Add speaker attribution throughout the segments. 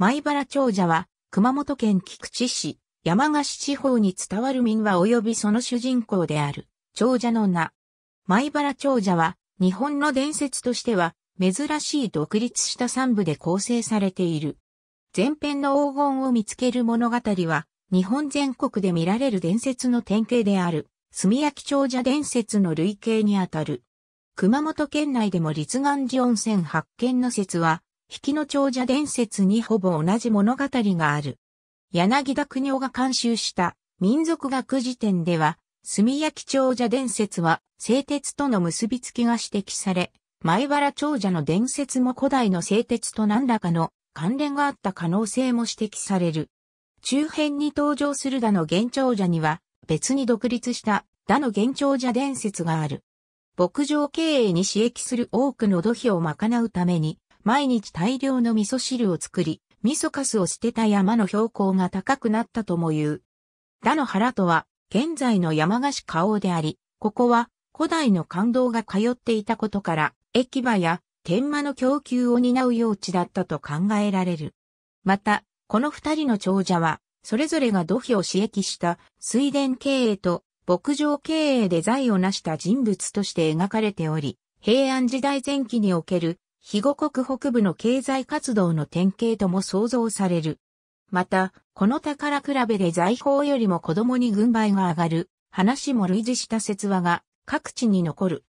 Speaker 1: 米原長者は、熊本県菊池市、山菓市地方に伝わる民話及びその主人公である、長者の名。米原長者は、日本の伝説としては、珍しい独立した三部で構成されている。前編の黄金を見つける物語は、日本全国で見られる伝説の典型である、炭焼長者伝説の類型にあたる。熊本県内でも立願寺温泉発見の説は、引きの長者伝説にほぼ同じ物語がある。柳田国夫が監修した民族学辞典では、炭焼長者伝説は製鉄との結びつきが指摘され、前原長者の伝説も古代の製鉄と何らかの関連があった可能性も指摘される。中編に登場するだの現長者には別に独立しただの現長者伝説がある。牧場経営に刺激する多くの土肥を賄うために毎日大量の味噌汁を作り、味噌カスを捨てた山の標高が高くなったとも言う。田の原とは、現在の山菓子花王であり、ここは古代の感動が通っていたことから、駅場や天満の供給を担う用地だったと考えられる。また、この二人の長者は、それぞれが土肥を刺激した水田経営と牧場経営で財を成した人物として描かれており、平安時代前期における肥後国北部の経済活動の典型とも想像される。また、この宝比べで財宝よりも子供に軍配が上がる話も類似した説話が各地に残る。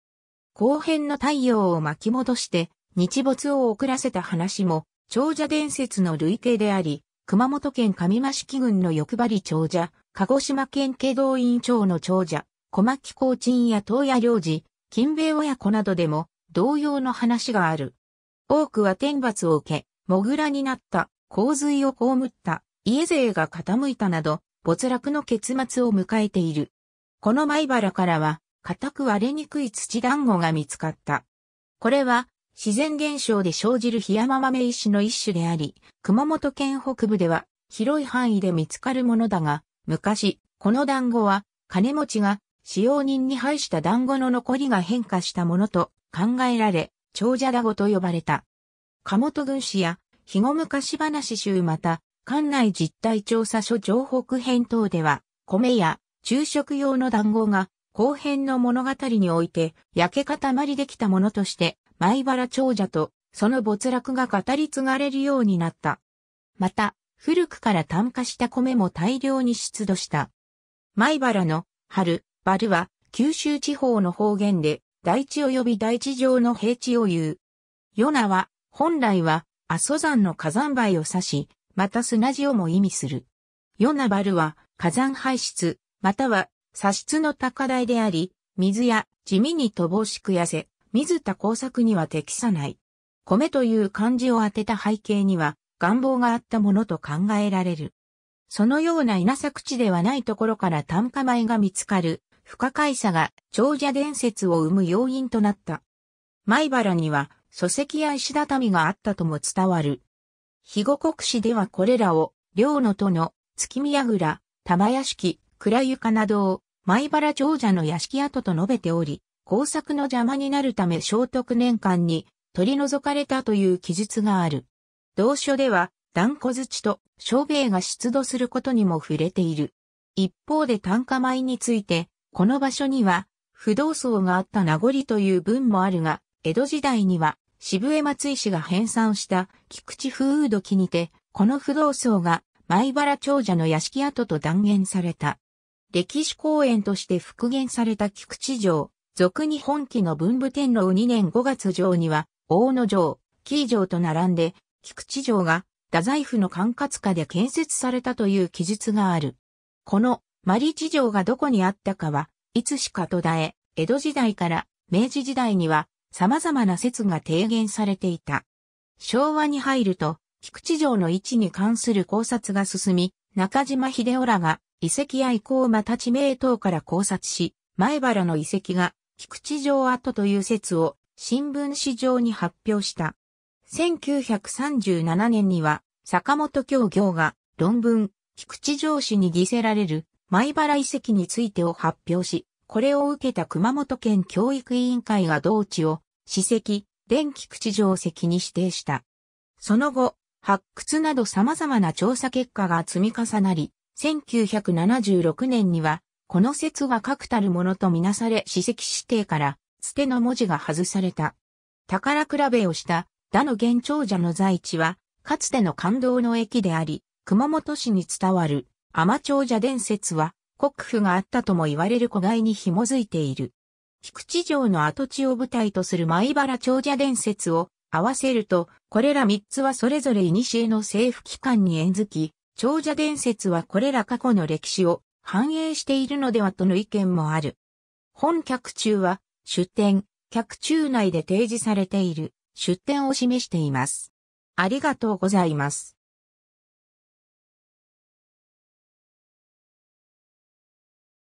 Speaker 1: 後編の太陽を巻き戻して日没を遅らせた話も長者伝説の類型であり、熊本県上益木郡の欲張り長者、鹿児島県慶動院長の長者、小牧高鎮や東野領事、金兵衛親子などでも同様の話がある。多くは天罰を受け、モグラになった、洪水を被った、家勢が傾いたなど、没落の結末を迎えている。この米原からは、固く割れにくい土団子が見つかった。これは、自然現象で生じる檜山豆石の一種であり、熊本県北部では、広い範囲で見つかるものだが、昔、この団子は、金持ちが、使用人に配した団子の残りが変化したものと考えられ、長者団子と呼ばれた。鴨本軍師や、日後昔話集また、館内実態調査書情北編等では、米や昼食用の団子が、後編の物語において、焼け固まりできたものとして、米原長者と、その没落が語り継がれるようになった。また、古くから炭化した米も大量に出土した。米原の春、バルは九州地方の方言で大地及び大地上の平地を言う。ヨナは本来は阿蘇山の火山灰を指し、また砂地をも意味する。ヨナバルは火山排出、または砂質の高台であり、水や地味に乏しく痩せ、水田工作には適さない。米という漢字を当てた背景には願望があったものと考えられる。そのような稲作地ではないところから炭化米が見つかる不可解さが長者伝説を生む要因となった。米原には礎籍や石畳があったとも伝わる。肥後国史ではこれらを、両のの、月宮倉、玉屋敷、倉床などを、米原長者の屋敷跡と述べており、工作の邪魔になるため聖徳年間に取り除かれたという記述がある。同書では、断固土と小兵が出土することにも触れている。一方で単価米について、この場所には、不動層があった名残という文もあるが、江戸時代には渋江松井氏が編纂した菊池風雨土にて、この不動層が舞原長者の屋敷跡と断言された。歴史公園として復元された菊池城、俗に本期の文武天皇2年5月城には、大野城、紀伊城と並んで、菊池城が、太宰府の管轄下で建設されたという記述がある。この、マリ地城がどこにあったかは、いつしか途絶え、江戸時代から明治時代には様々な説が提言されていた。昭和に入ると、菊池城の位置に関する考察が進み、中島秀夫らが遺跡や遺構また地名等から考察し、前原の遺跡が菊池城跡という説を新聞紙上に発表した。1937年には坂本教行が論文菊池城市に犠せられる前原遺跡についてを発表し、これを受けた熊本県教育委員会が同地を、史跡、電気口上石に指定した。その後、発掘など様々な調査結果が積み重なり、1976年には、この説は確たるものとみなされ史跡指定から、捨ての文字が外された。宝比べをした、打の現長者の在地は、かつての感動の駅であり、熊本市に伝わる、天長者伝説は、国府があったとも言われる古外に紐づいている。菊池城の跡地を舞台とする米原長者伝説を合わせると、これら三つはそれぞれ古の政府機関に縁づき、長者伝説はこれら過去の歴史を反映しているのではとの意見もある。本客中は、出典、客中内で提示されている、出典を示しています。ありがとうございます。